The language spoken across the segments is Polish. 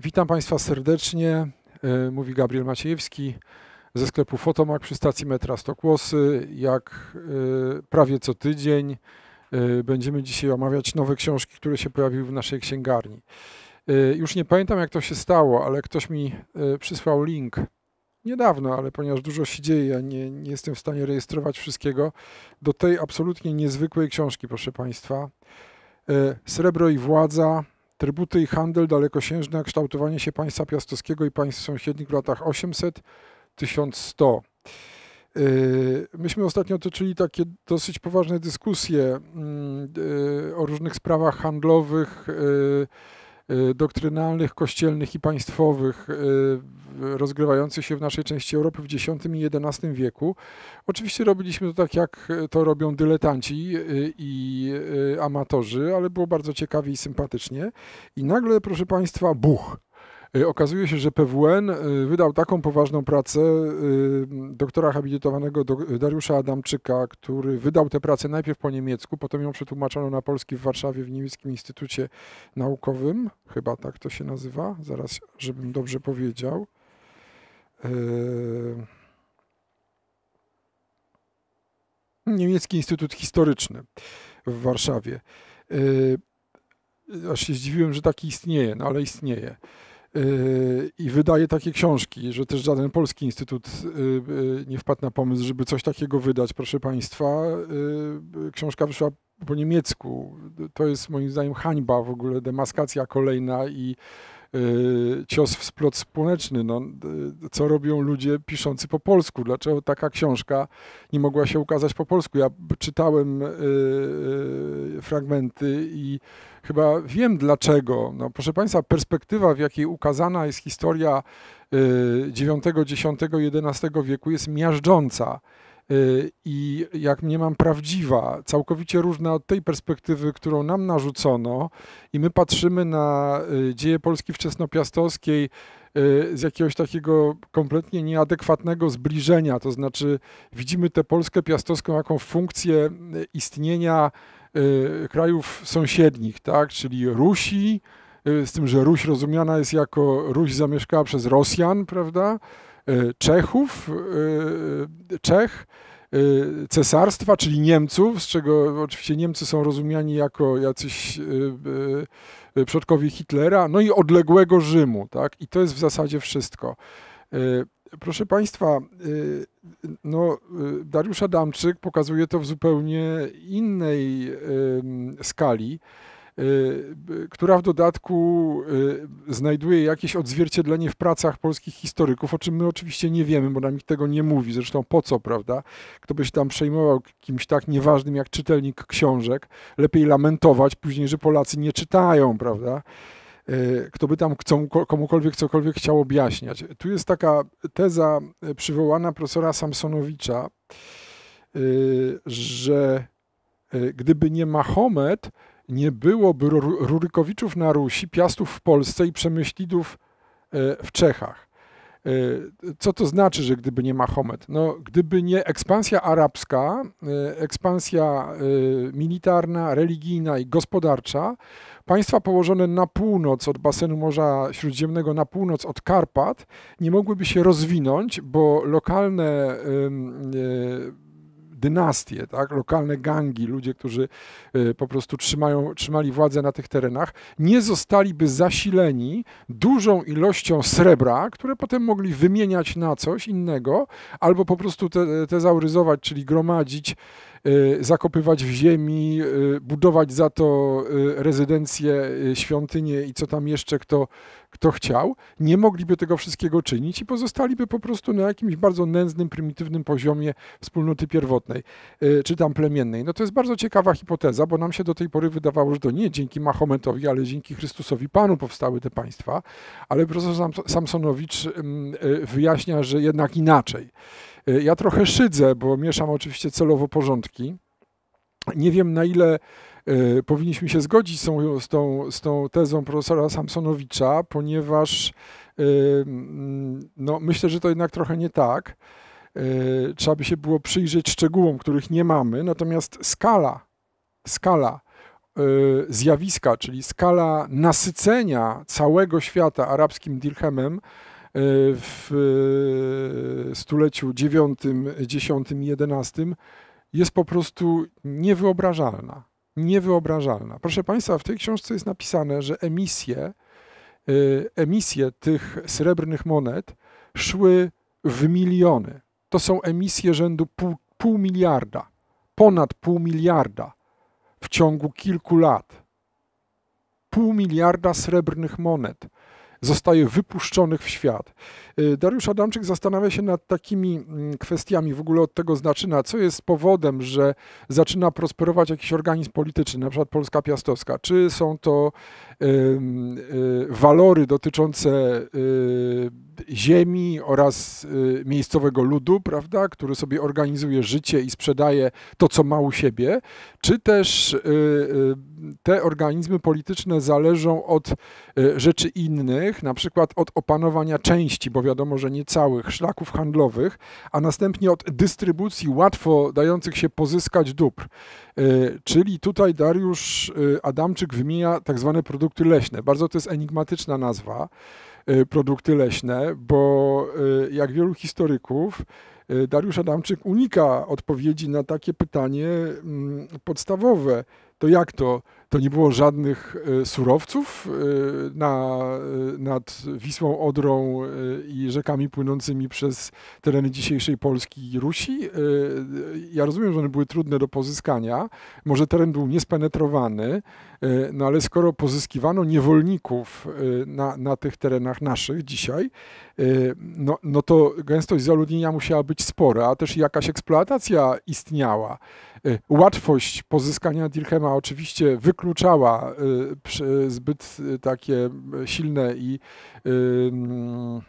Witam Państwa serdecznie. E, mówi Gabriel Maciejewski ze sklepu Fotomak przy stacji metra Stokłosy. Jak e, prawie co tydzień e, będziemy dzisiaj omawiać nowe książki, które się pojawiły w naszej księgarni. Już nie pamiętam jak to się stało, ale ktoś mi przysłał link niedawno, ale ponieważ dużo się dzieje, ja nie, nie jestem w stanie rejestrować wszystkiego, do tej absolutnie niezwykłej książki, proszę Państwa. Srebro i władza Trybuty i handel dalekosiężne, kształtowanie się państwa piastowskiego i państw sąsiednich w latach 800-1100. Yy, myśmy ostatnio otoczyli takie dosyć poważne dyskusje mm, yy, o różnych sprawach handlowych, yy, E, doktrynalnych, kościelnych i państwowych e, rozgrywających się w naszej części Europy w X i XI wieku. Oczywiście robiliśmy to tak, jak to robią dyletanci e, i amatorzy, ale było bardzo ciekawie i sympatycznie. I nagle, proszę Państwa, buch. Y, okazuje się, że PWN y, wydał taką poważną pracę y, doktora habilitowanego Dariusza Adamczyka, który wydał tę pracę najpierw po niemiecku, potem ją przetłumaczono na polski w Warszawie w Niemieckim Instytucie Naukowym, chyba tak to się nazywa, zaraz żebym dobrze powiedział. Niemiecki Instytut Historyczny w Warszawie. Aż się zdziwiłem, że taki istnieje, no ale istnieje. Yy, i wydaje takie książki, że też żaden polski instytut yy, yy, nie wpadł na pomysł, żeby coś takiego wydać. Proszę Państwa, książka wyszła po niemiecku. To jest moim zdaniem hańba w ogóle, demaskacja kolejna i cios w splot słoneczny. No, co robią ludzie piszący po polsku? Dlaczego taka książka nie mogła się ukazać po polsku? Ja czytałem fragmenty i Chyba wiem dlaczego. No, proszę Państwa, perspektywa, w jakiej ukazana jest historia IX, X, XI wieku jest miażdżąca y, i jak nie mam prawdziwa, całkowicie różna od tej perspektywy, którą nam narzucono, i my patrzymy na y, dzieje Polski wczesnopiastowskiej y, z jakiegoś takiego kompletnie nieadekwatnego zbliżenia, to znaczy widzimy tę Polskę piastowską jaką funkcję istnienia Y, krajów sąsiednich, tak? czyli Rusi, y, z tym, że Ruś rozumiana jest jako Ruś zamieszkała przez Rosjan, prawda? Y, Czechów, Czech, cesarstwa, czyli Niemców, z czego oczywiście Niemcy są rozumiani jako jacyś przodkowie Hitlera, no i odległego Rzymu, tak? I to jest w zasadzie wszystko. Proszę Państwa, y, no, y, Dariusz Adamczyk pokazuje to w zupełnie innej skali, y, która w dodatku znajduje jakieś odzwierciedlenie w pracach polskich historyków, o czym my oczywiście nie wiemy, bo nam ich tego nie mówi. Zresztą po co, prawda? Kto by się tam przejmował kimś tak nieważnym jak czytelnik książek, lepiej lamentować później, że Polacy nie czytają, prawda? E, kto by tam komukolwiek cokolwiek chciał objaśniać. Tu jest taka teza e, przywołana profesora Samsonowicza, e, że gdyby nie Mahomet, nie byłoby Rurykowiczów na Rusi, Piastów w Polsce i Przemyślidów w Czechach. Y, co to znaczy, że gdyby nie Mahomet? No, gdyby nie ekspansja arabska, y, ekspansja y, militarna, religijna i gospodarcza, państwa położone na północ od basenu Morza Śródziemnego, na północ od Karpat, nie mogłyby się rozwinąć, bo lokalne dynastie, tak? lokalne gangi, ludzie, którzy e, po prostu trzymają, trzymali władzę na tych terenach, nie zostaliby zasileni dużą ilością srebra, które potem mogli wymieniać na coś innego, albo po prostu te, tezauryzować, czyli gromadzić Y, zakopywać w ziemi, y, budować za to y, rezydencje, świątynie i co tam jeszcze kto, kto chciał, nie mogliby tego wszystkiego czynić i pozostaliby po prostu na jakimś bardzo nędznym, prymitywnym poziomie wspólnoty pierwotnej, czy tam plemiennej. No to jest bardzo ciekawa hipoteza, bo nam się do tej pory wydawało, że to nie dzięki Mahometowi, ale dzięki Chrystusowi Panu powstały te państwa, ale profesor Samsonowicz mm, wyjaśnia, że jednak inaczej. Y, ja trochę szydzę, bo mieszam oczywiście celowo porządki. Nie wiem na ile y, powinniśmy się zgodzić z tą, z tą, z tą tezą profesora Samsonowicza, ponieważ y, mm, no, myślę, że to jednak trochę nie tak. Trzeba by się było przyjrzeć szczegółom, których nie mamy, natomiast skala, skala zjawiska, czyli skala nasycenia całego świata arabskim dirhemem, w e, stuleciu IX, X, i XI jest po prostu niewyobrażalna. Niewyobrażalna. Proszę Państwa, w tej książce jest napisane, że emisje, e, emisje tych srebrnych monet szły w miliony. To są emisje rzędu pół, pół miliarda, ponad pół miliarda w ciągu kilku lat. Pół miliarda srebrnych monet zostaje wypuszczonych w świat. Y, Dariusz Adamczyk zastanawia się nad takimi mm, kwestiami, w ogóle od tego zaczyna, co jest powodem, że zaczyna prosperować jakiś organizm polityczny, na przykład Polska Piastowska. Czy są to y, walory dotyczące y, ziemi oraz miejscowego ludu, prawda, który sobie organizuje życie i sprzedaje to, co ma u siebie, czy też te organizmy polityczne zależą od rzeczy innych, innych, na przykład od opanowania części, bo wiadomo, że nie całych, szlaków handlowych, a następnie od dystrybucji łatwo dających się pozyskać dóbr. E, czyli tutaj Dariusz e, Adamczyk wymienia tak zwane produkty leśne. Bardzo to jest enigmatyczna nazwa, e, produkty leśne, bo jak wielu historyków, Dariusz Adamczyk unika odpowiedzi na takie pytanie mm, podstawowe to jak to? To nie było żadnych e, surowców e, na, e, nad Wisłą, Odrą i rzekami płynącymi przez tereny dzisiejszej Polski i Rusi. Ja rozumiem, że one były trudne do pozyskania. Może teren był niespenetrowany, no ale skoro pozyskiwano niewolników na, na tych terenach naszych dzisiaj, no, no to gęstość zaludnienia musiała być spora, a też jakaś eksploatacja istniała. Y, łatwość pozyskania dirhema oczywiście wykluczała y, zbyt y, takie silne i mm,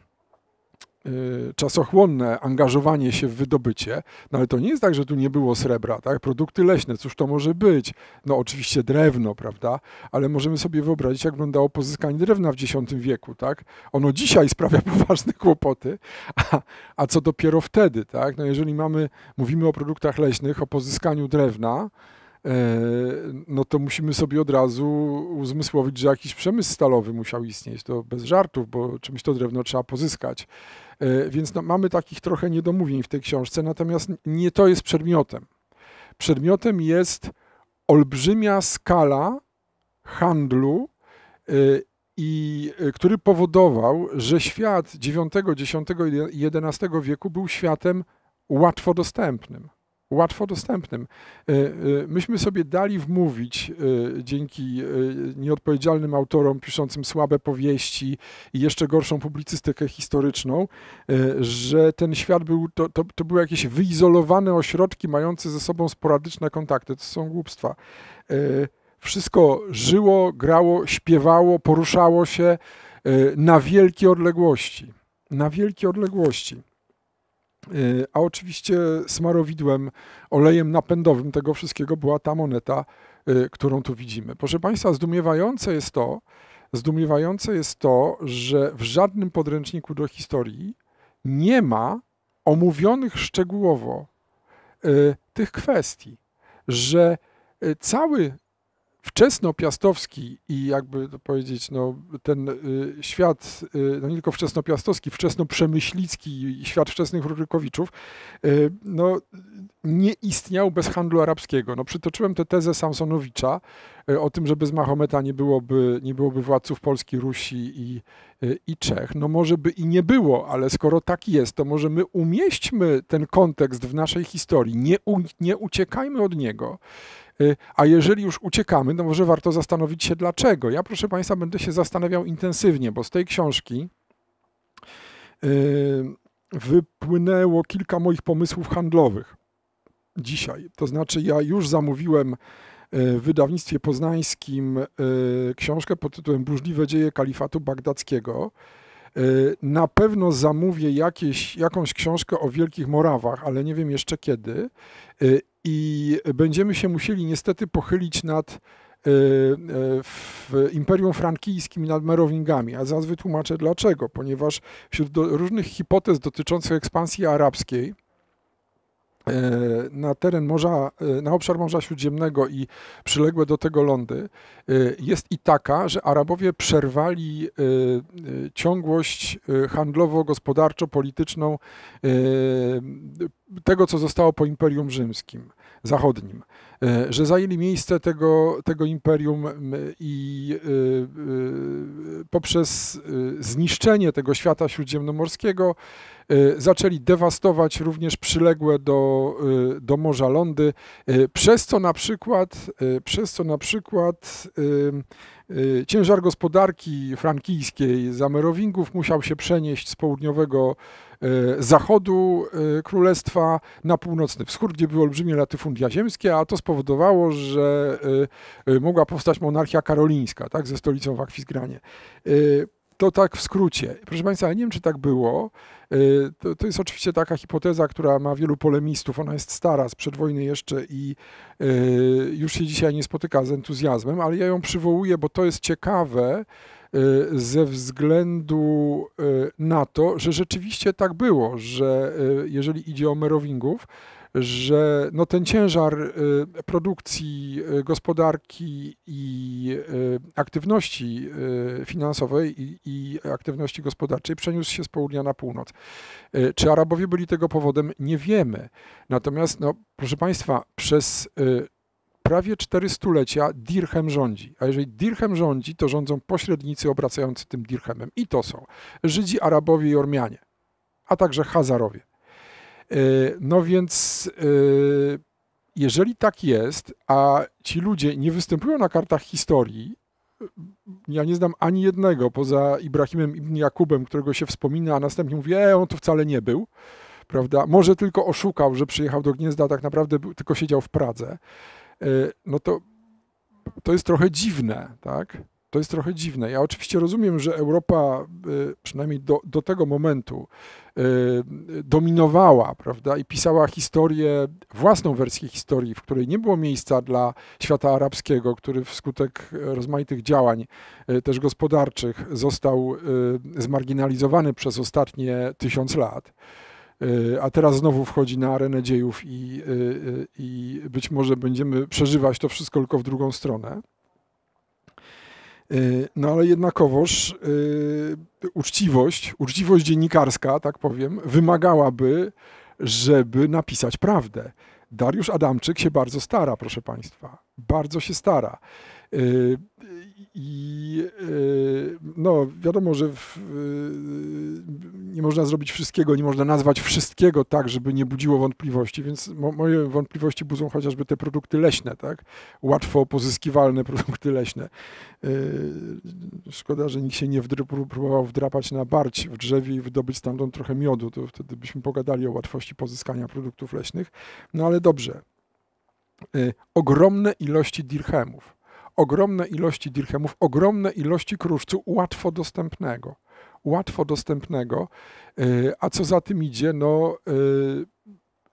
Y, czasochłonne angażowanie się w wydobycie, no ale to nie jest tak, że tu nie było srebra, tak? Produkty leśne, cóż to może być? No oczywiście drewno, prawda? Ale możemy sobie wyobrazić, jak wyglądało pozyskanie drewna w X wieku, tak? Ono dzisiaj sprawia poważne kłopoty, a, a co dopiero wtedy, tak? No jeżeli mamy, mówimy o produktach leśnych, o pozyskaniu drewna, E, no to musimy sobie od razu uzmysłowić, że jakiś przemysł stalowy musiał istnieć. To bez żartów, bo czymś to drewno trzeba pozyskać. E, więc no, mamy takich trochę niedomówień w tej książce, natomiast nie to jest przedmiotem. Przedmiotem jest olbrzymia skala handlu, e, i, który powodował, że świat IX, X, XI wieku był światem łatwo dostępnym łatwo dostępnym. E, e, myśmy sobie dali wmówić e, dzięki nieodpowiedzialnym autorom piszącym słabe powieści i jeszcze gorszą publicystykę historyczną, że ten świat był, to, to, to były jakieś wyizolowane ośrodki mające ze sobą sporadyczne kontakty. To są głupstwa wszystko żyło, grało, śpiewało, poruszało się na wielkie odległości. Na wielkie odległości. Y, a oczywiście smarowidłem, olejem napędowym tego wszystkiego była ta moneta, y, którą tu widzimy. Proszę Państwa, zdumiewające jest to, zdumiewające jest to, że w żadnym podręczniku do historii nie ma omówionych szczegółowo y, tych kwestii, że cały wczesnopiastowski i jakby to powiedzieć, no, ten y, świat, y, no nie tylko wczesnopiastowski, wczesnoprzemyślicki świat wczesnych Rurykowiczów, y, no, nie istniał bez handlu arabskiego. No, przytoczyłem tę tezę Samsonowicza y, o tym, że bez Mahometa nie byłoby, nie byłoby władców Polski, Rusi i, y, i Czech. No może by i nie było, ale skoro tak jest, to może my umieśćmy ten kontekst w naszej historii, nie, u, nie uciekajmy od niego Y, a jeżeli już uciekamy, to może warto zastanowić się dlaczego. Ja, proszę Państwa, będę się zastanawiał intensywnie, bo z tej książki y, wypłynęło kilka moich pomysłów handlowych dzisiaj. To znaczy, ja już zamówiłem y, w wydawnictwie poznańskim książkę pod tytułem Burzliwe dzieje kalifatu bagdackiego. Na pewno zamówię jakieś, jakąś książkę o Wielkich Morawach, ale nie wiem jeszcze kiedy i będziemy się musieli niestety pochylić nad e, e, w Imperium Frankijskim nad Merowingami. A zaraz wytłumaczę dlaczego. Ponieważ wśród do, różnych hipotez dotyczących ekspansji arabskiej, E, na teren morza, e, na obszar Morza Śródziemnego i przyległe do tego lądy e, jest i taka, że Arabowie przerwali ciągłość handlowo-gospodarczo-polityczną tego, co zostało po Imperium Rzymskim Zachodnim, że zajęli miejsce tego, tego imperium i poprzez zniszczenie tego świata śródziemnomorskiego Y, zaczęli dewastować również przyległe do, y, do morza lądy, y, przez co na przykład, przez co na przykład ciężar gospodarki frankijskiej z Amerowingów musiał się przenieść z południowego zachodu królestwa na północny wschód, gdzie były olbrzymie latyfundia ziemskie, a to spowodowało, że mogła powstać monarchia karolińska tak, ze stolicą w Akwizgranie. To tak w skrócie. Proszę Państwa, ja nie wiem, czy tak było. Y, to, to, jest oczywiście taka hipoteza, która ma wielu polemistów. Ona jest stara, sprzed wojny jeszcze i y, już się dzisiaj nie spotyka z entuzjazmem, ale ja ją przywołuję, bo to jest ciekawe y, ze względu na to, że rzeczywiście tak było, że jeżeli idzie o Merowingów, że no ten ciężar y, produkcji y, gospodarki i y, aktywności finansowej i, i, aktywności gospodarczej przeniósł się z południa na północ. Czy Arabowie byli tego powodem? Nie wiemy. Natomiast, no, proszę Państwa, przez prawie cztery stulecia dirhem rządzi. A jeżeli dirhem rządzi, to rządzą pośrednicy obracający tym dirhemem. I to są Żydzi, Arabowie i Ormianie, a także Hazarowie. Y, no więc y, jeżeli tak jest, a ci ludzie nie występują na kartach historii, y, ja nie znam ani jednego poza Ibrahimem ibn Jakubem, którego się wspomina, a następnie mówi, e, on tu wcale nie był, prawda? Może tylko oszukał, że przyjechał do Gniezda, tak naprawdę był, tylko siedział w Pradze. No to, to jest trochę dziwne, tak? To jest trochę dziwne. Ja oczywiście rozumiem, że Europa y, przynajmniej do, do tego momentu y, dominowała, prawda, i pisała historię, własną wersję historii, w której nie było miejsca dla świata arabskiego, który wskutek rozmaitych działań y, też gospodarczych został zmarginalizowany przez ostatnie tysiąc lat a teraz znowu wchodzi na arenę dziejów i, i, być może będziemy przeżywać to wszystko tylko w drugą stronę. Y, no ale jednakowoż y, uczciwość, uczciwość dziennikarska, tak powiem, wymagałaby, żeby napisać prawdę. Dariusz Adamczyk się bardzo stara, proszę Państwa. Bardzo się stara. Y, I y, no, wiadomo, że w, y, nie można zrobić wszystkiego, nie można nazwać wszystkiego tak, żeby nie budziło wątpliwości, więc mo, moje wątpliwości budzą chociażby te produkty leśne, tak? Łatwo pozyskiwalne produkty leśne. Szkoda, że nikt się nie wdru- próbował wdrapać na barć w drzewie i wydobyć stamtąd trochę miodu, to wtedy byśmy pogadali o łatwości pozyskania produktów leśnych. No ale dobrze. Ogromne ilości dirhemów ogromne ilości dirhemów, ogromne ilości kruszcu łatwo dostępnego. Łatwo dostępnego, y, a co za tym idzie, no y,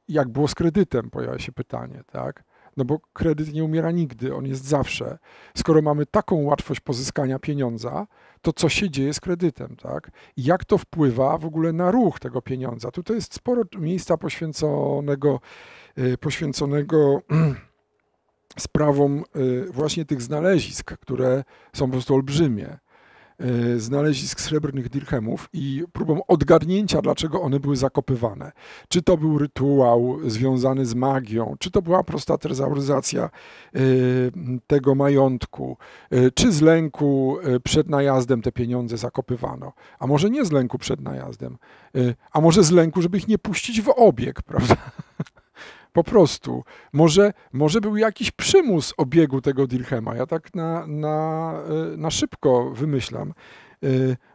jak było z kredytem, pojawia się pytanie, tak? No bo kredyt nie umiera nigdy, on jest zawsze. Skoro mamy taką łatwość pozyskania pieniądza, to co się dzieje z kredytem, tak? jak to wpływa w ogóle na ruch tego pieniądza? Tutaj jest sporo miejsca poświęconego, y, poświęconego sprawą y, właśnie tych znalezisk, które są po prostu olbrzymie. Y, znalezisk srebrnych dirhemów i próbą odgadnięcia, dlaczego one były zakopywane. Czy to był rytuał związany z magią, czy to była prosta terzauryzacja y, tego majątku, czy z lęku przed najazdem te pieniądze zakopywano, a może nie z lęku przed najazdem, a może z lęku, żeby ich nie puścić w obieg, prawda? Po prostu. Może, może był jakiś przymus obiegu tego Dilhema. Ja tak na, na, e, na szybko wymyślam. E,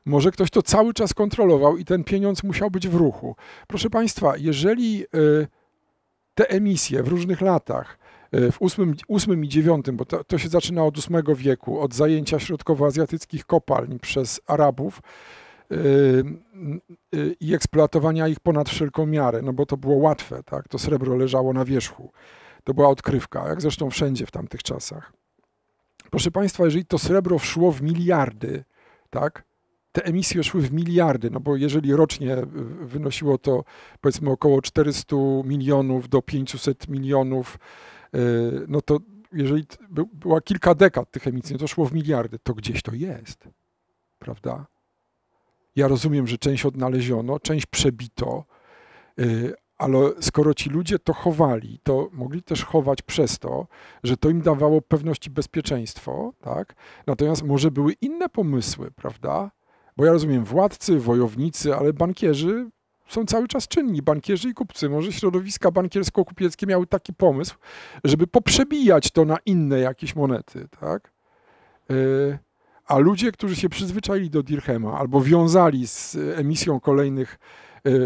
może ktoś to cały czas kontrolował i ten pieniądz musiał być w ruchu. Proszę Państwa, jeżeli e, te emisje w różnych latach, w VIII, i IX, bo to, to się zaczyna od VIII wieku, od zajęcia środkowoazjatyckich kopalń przez Arabów, Y, y, i eksploatowania ich ponad wszelką miarę, no bo to było łatwe, tak? To srebro leżało na wierzchu. To była odkrywka, jak zresztą wszędzie w tamtych czasach. Proszę Państwa, jeżeli to srebro szło w miliardy, tak? Te emisje szły w miliardy, no bo jeżeli rocznie wynosiło to powiedzmy około 400 milionów do 500 milionów, y, no to jeżeli była kilka dekad tych emisji, no to szło w miliardy, to gdzieś to jest, prawda? Ja rozumiem, że część odnaleziono, część przebito, y, ale skoro ci ludzie to chowali, to mogli też chować przez to, że to im dawało pewność i bezpieczeństwo, tak? Natomiast może były inne pomysły, prawda? Bo ja rozumiem władcy, wojownicy, ale bankierzy są cały czas czynni, bankierzy i kupcy. Może środowiska bankiersko-kupieckie miały taki pomysł, żeby poprzebijać to na inne jakieś monety, tak? Y, a ludzie, którzy się przyzwyczaili do dirhema albo wiązali z emisją kolejnych e, e,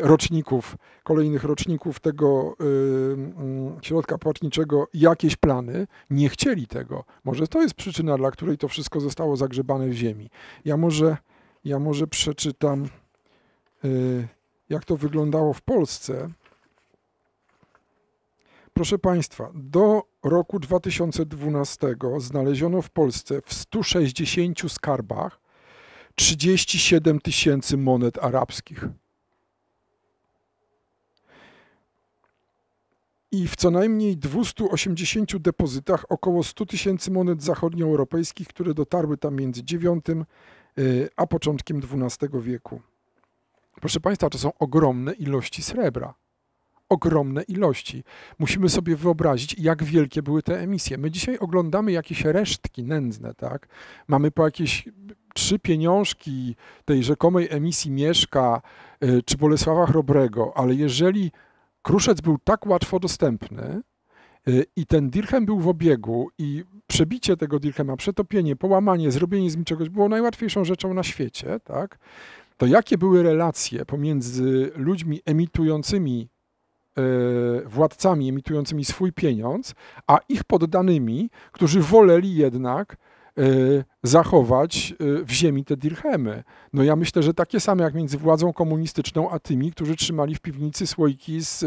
roczników, kolejnych roczników tego e, mm, środka płatniczego jakieś plany, nie chcieli tego. Może to jest przyczyna, dla której to wszystko zostało zagrzebane w ziemi. Ja może, ja może przeczytam, jak to wyglądało w Polsce. Proszę Państwa, do roku 2012 znaleziono w Polsce w 160 skarbach 37 tysięcy monet arabskich. I w co najmniej 280 depozytach około 100 tysięcy monet zachodnioeuropejskich, które dotarły tam między IX y, a początkiem XII wieku. Proszę Państwa, to są ogromne ilości srebra ogromne ilości. Musimy sobie wyobrazić, jak wielkie były te emisje. My dzisiaj oglądamy jakieś resztki nędzne, tak? Mamy po jakieś trzy pieniążki tej rzekomej emisji Mieszka y, czy Bolesława Chrobrego, ale jeżeli kruszec był tak łatwo dostępny, y, i ten dirhem był w obiegu i przebicie tego dirhema, przetopienie, połamanie, zrobienie z nim czegoś było najłatwiejszą rzeczą na świecie, tak? To jakie były relacje pomiędzy ludźmi emitującymi E, władcami emitującymi swój pieniądz, a ich poddanymi, którzy woleli jednak e, zachować e, w ziemi te dirhemy. No ja myślę, że takie same jak między władzą komunistyczną a tymi, którzy trzymali w piwnicy słoiki z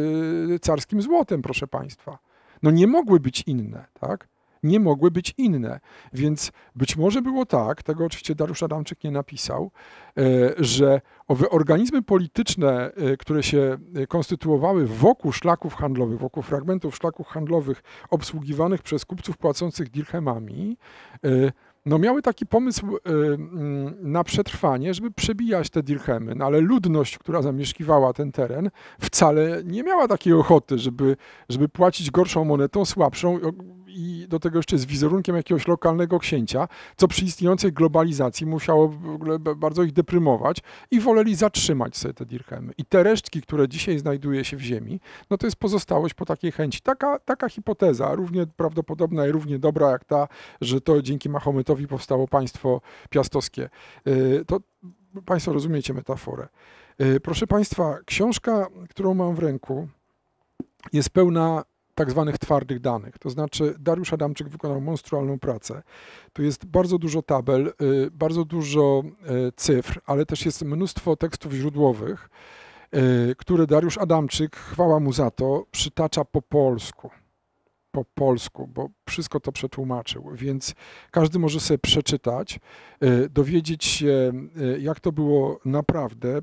carskim złotem, proszę państwa. No nie mogły być inne, tak? nie mogły być inne. Więc być może było tak, tego oczywiście Dariusz Adamczyk nie napisał, e, że owe organizmy polityczne, e, które się e, konstytuowały wokół szlaków handlowych, wokół fragmentów szlaków handlowych obsługiwanych przez kupców płacących dirhemami, no miały taki pomysł mm, na przetrwanie, żeby przebijać te dirhemy, no ale ludność, która zamieszkiwała ten teren, wcale nie miała takiej ochoty, żeby, żeby płacić gorszą monetą, słabszą, i do tego jeszcze z wizerunkiem jakiegoś lokalnego księcia, co przy istniejącej globalizacji musiało bardzo ich deprymować i woleli zatrzymać sobie te dirhemy. I te resztki, które dzisiaj znajduje się w ziemi, no to jest pozostałość po takiej chęci. Taka, taka hipoteza, równie prawdopodobna i równie dobra jak ta, że to dzięki Mahometowi powstało państwo piastowskie. Y, to Państwo rozumiecie metaforę. Y, proszę Państwa, książka, którą mam w ręku, jest pełna tak zwanych twardych danych. To znaczy Dariusz Adamczyk wykonał monstrualną pracę. Tu jest bardzo dużo tabel, y, bardzo dużo y, cyfr, ale też jest mnóstwo tekstów źródłowych, y, które Dariusz Adamczyk, chwała mu za to, przytacza po polsku po polsku, bo wszystko to przetłumaczył, więc każdy może sobie przeczytać, dowiedzieć się, jak to było naprawdę,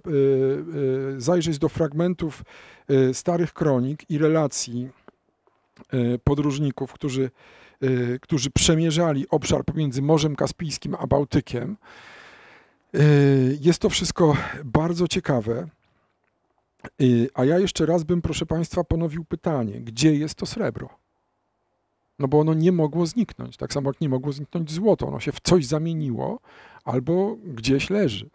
zajrzeć do fragmentów starych kronik i relacji E, podróżników, którzy, e, którzy przemierzali obszar pomiędzy Morzem Kaspijskim a Bałtykiem. E, jest to wszystko bardzo ciekawe. A ja jeszcze raz bym, proszę Państwa, ponowił pytanie: gdzie jest to srebro? No bo ono nie mogło zniknąć, tak samo jak nie mogło zniknąć złoto. Ono się w coś zamieniło albo gdzieś leży.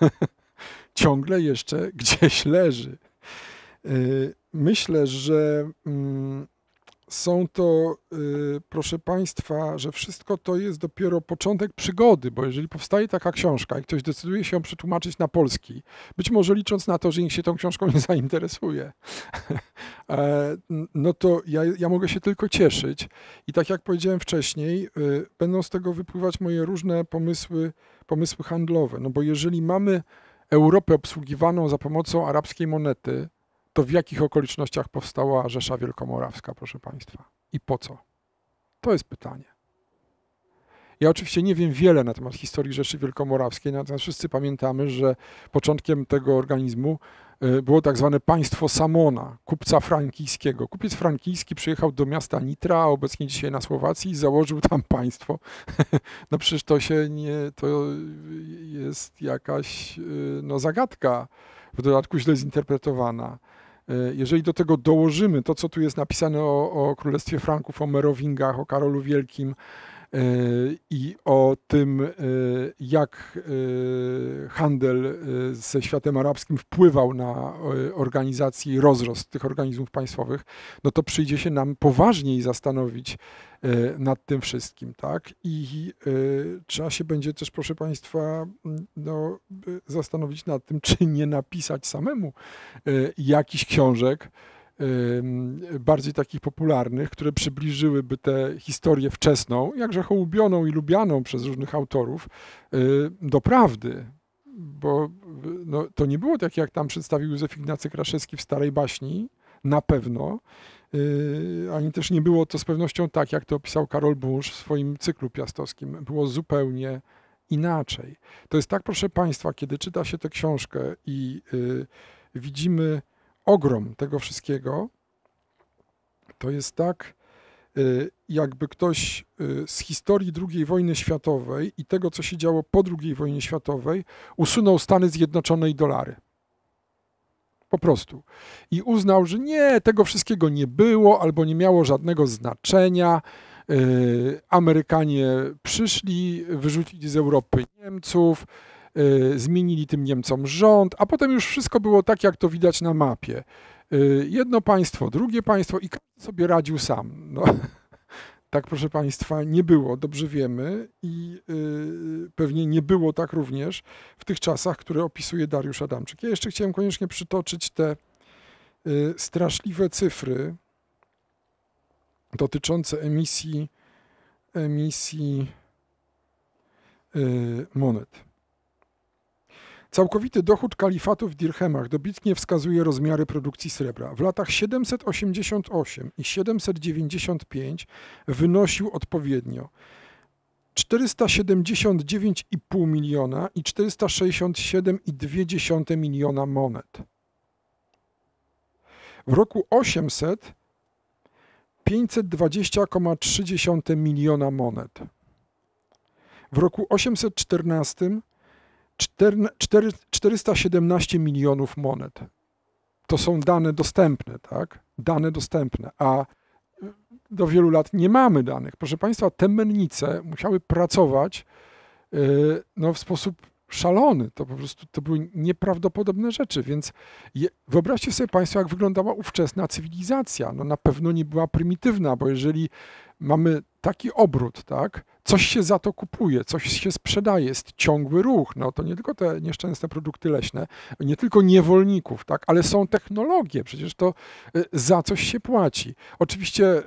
Ciągle jeszcze gdzieś leży. Y, myślę, że mm, są to, y, proszę Państwa, że wszystko to jest dopiero początek przygody, bo jeżeli powstaje taka książka i ktoś decyduje się ją przetłumaczyć na polski, być może licząc na to, że nikt się tą książką nie zainteresuje, e, no to ja, ja mogę się tylko cieszyć. I tak jak powiedziałem wcześniej, y, będą z tego wypływać moje różne pomysły, pomysły handlowe. No bo jeżeli mamy Europę obsługiwaną za pomocą arabskiej monety, to w jakich okolicznościach powstała Rzesza Wielkomorawska, proszę Państwa? I po co? To jest pytanie. Ja oczywiście nie wiem wiele na temat historii Rzeszy Wielkomorawskiej, natomiast wszyscy pamiętamy, że początkiem tego organizmu y, było tak zwane państwo Samona, kupca frankijskiego. Kupiec frankijski przyjechał do miasta Nitra, obecnie dzisiaj na Słowacji, i założył tam państwo. No przecież to się nie, to jest jakaś y, no, zagadka, w dodatku źle zinterpretowana. E, jeżeli do tego dołożymy to, co tu jest napisane o, o Królestwie Franków, o Merowingach, o Karolu Wielkim, E, i o tym, e, jak e, handel ze światem arabskim wpływał na organizację i rozrost tych organizmów państwowych, no to przyjdzie się nam poważniej zastanowić nad tym wszystkim, tak? I trzeba się będzie też, proszę Państwa, no, zastanowić nad tym, czy nie napisać samemu jakichś książek, bardziej takich popularnych, które przybliżyłyby tę historię wczesną, jakże hołubioną i lubianą przez różnych autorów, y, do prawdy. Bo y, no, to nie było tak, jak tam przedstawił Józef Ignacy Kraszewski w Starej Baśni, na pewno, y, ani też nie było to z pewnością tak, jak to opisał Karol Busz w swoim cyklu piastowskim. Było zupełnie inaczej. To jest tak, proszę Państwa, kiedy czyta się tę książkę i widzimy ogrom tego wszystkiego to jest tak, y, jakby ktoś y, z historii II wojny światowej i tego, co się działo po II wojnie światowej, usunął Stany Zjednoczone i dolary. Po prostu. I uznał, że nie, tego wszystkiego nie było albo nie miało żadnego znaczenia. Y, Amerykanie przyszli, wyrzucili z Europy Niemców, Y, zmienili tym Niemcom rząd, a potem już wszystko było tak, jak to widać na mapie. Y, jedno państwo, drugie państwo i każdy sobie radził sam. No. Tak, proszę Państwa, nie było, dobrze wiemy, i yy, pewnie nie było tak również w tych czasach, które opisuje Dariusz Adamczyk. Ja jeszcze chciałem koniecznie przytoczyć te yy, straszliwe cyfry dotyczące emisji, emisji yy, monet. Całkowity dochód kalifatu w dirhemach dobitnie wskazuje rozmiary produkcji srebra. W latach 788 i 795 wynosił odpowiednio 479,5 miliona i 467,2 miliona monet. W roku 800 520,3 miliona monet. W roku 814 417 milionów monet. To są dane dostępne, tak? Dane dostępne, a do wielu lat nie mamy danych. Proszę Państwa, te mennice musiały pracować y, no, w sposób szalony. To po prostu to były nieprawdopodobne rzeczy, więc je, wyobraźcie sobie Państwo, jak wyglądała ówczesna cywilizacja. No, na pewno nie była prymitywna, bo jeżeli mamy taki obrót, tak, coś się za to kupuje, coś się sprzedaje, jest ciągły ruch. No to nie tylko te nieszczęsne produkty leśne, nie tylko niewolników, tak, ale są technologie, przecież to y, za coś się płaci. Oczywiście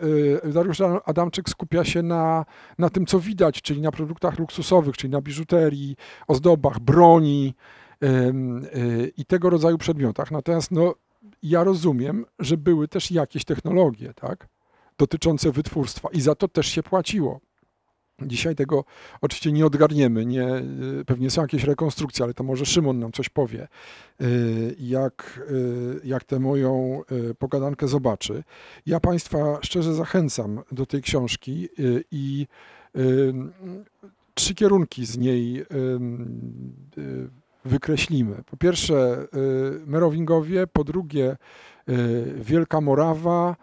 y, Dariusz Adamczyk skupia się na, na tym, co widać, czyli na produktach luksusowych, czyli na biżuterii, ozdobach, broni y, i tego rodzaju przedmiotach. Natomiast no, ja rozumiem, że były też jakieś technologie, tak? Dotyczące wytwórstwa, i za to też się płaciło. Dzisiaj tego oczywiście nie odgarniemy. Nie, y, pewnie są jakieś rekonstrukcje, ale to może Szymon nam coś powie, y, jak, y, jak tę moją pogadankę zobaczy. Ja Państwa szczerze zachęcam do tej książki i trzy kierunki z niej wykreślimy. Po pierwsze, Merowingowie, po drugie, Wielka Morawa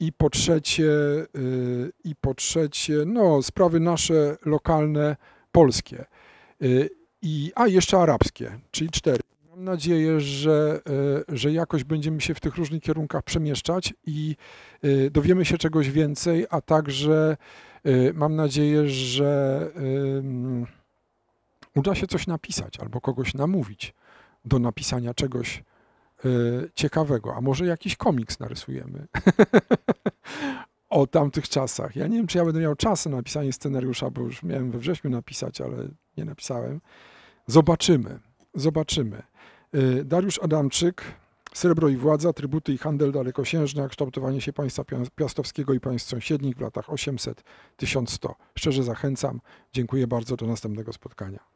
i po trzecie, y, i po trzecie, no, sprawy nasze lokalne, polskie. Y, I, a jeszcze arabskie, czyli cztery. Mam nadzieję, że, y, że jakoś będziemy się w tych różnych kierunkach przemieszczać i dowiemy się czegoś więcej, a także mam nadzieję, że uda się coś napisać albo kogoś namówić do napisania czegoś E, ciekawego. A może jakiś komiks narysujemy o tamtych czasach. Ja nie wiem, czy ja będę miał czas na napisanie scenariusza, bo już miałem we wrześniu napisać, ale nie napisałem. Zobaczymy. Zobaczymy. E, Dariusz Adamczyk, Srebro i władza, trybuty i handel dalekosiężny, kształtowanie się państwa piastowskiego i państw sąsiednich w latach 800-1100. Szczerze zachęcam. Dziękuję bardzo. Do następnego spotkania.